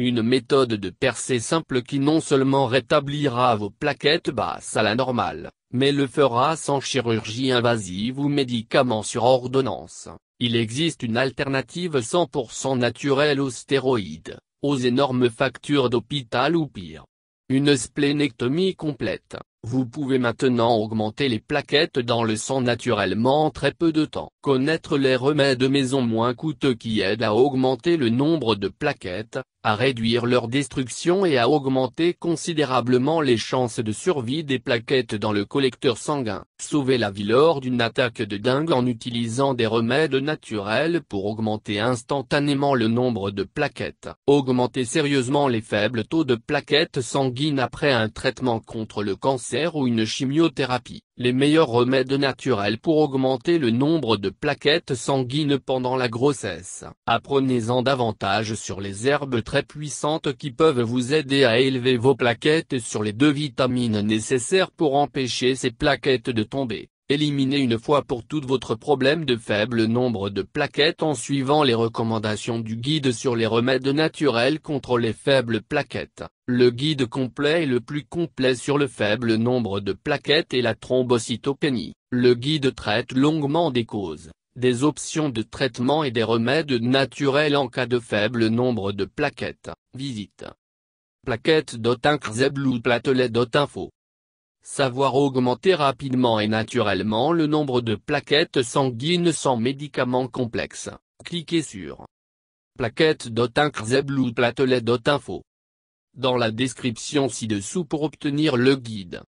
Une méthode de percée simple qui non seulement rétablira vos plaquettes basses à la normale, mais le fera sans chirurgie invasive ou médicaments sur ordonnance. Il existe une alternative 100% naturelle aux stéroïdes, aux énormes factures d'hôpital ou pire. Une splénectomie complète. Vous pouvez maintenant augmenter les plaquettes dans le sang naturellement en très peu de temps. Connaître les remèdes maison moins coûteux qui aident à augmenter le nombre de plaquettes, à réduire leur destruction et à augmenter considérablement les chances de survie des plaquettes dans le collecteur sanguin. Sauver la vie lors d'une attaque de dingue en utilisant des remèdes naturels pour augmenter instantanément le nombre de plaquettes. Augmenter sérieusement les faibles taux de plaquettes sanguines après un traitement contre le cancer ou une chimiothérapie les meilleurs remèdes naturels pour augmenter le nombre de plaquettes sanguines pendant la grossesse. Apprenez-en davantage sur les herbes très puissantes qui peuvent vous aider à élever vos plaquettes et sur les deux vitamines nécessaires pour empêcher ces plaquettes de tomber. Éliminez une fois pour toutes votre problème de faible nombre de plaquettes en suivant les recommandations du guide sur les remèdes naturels contre les faibles plaquettes. Le guide complet est le plus complet sur le faible nombre de plaquettes et la thrombocytopénie. Le guide traite longuement des causes, des options de traitement et des remèdes naturels en cas de faible nombre de plaquettes. Visite. ou Savoir augmenter rapidement et naturellement le nombre de plaquettes sanguines sans médicaments complexes. Cliquez sur plaquettes Dans la description ci-dessous pour obtenir le guide.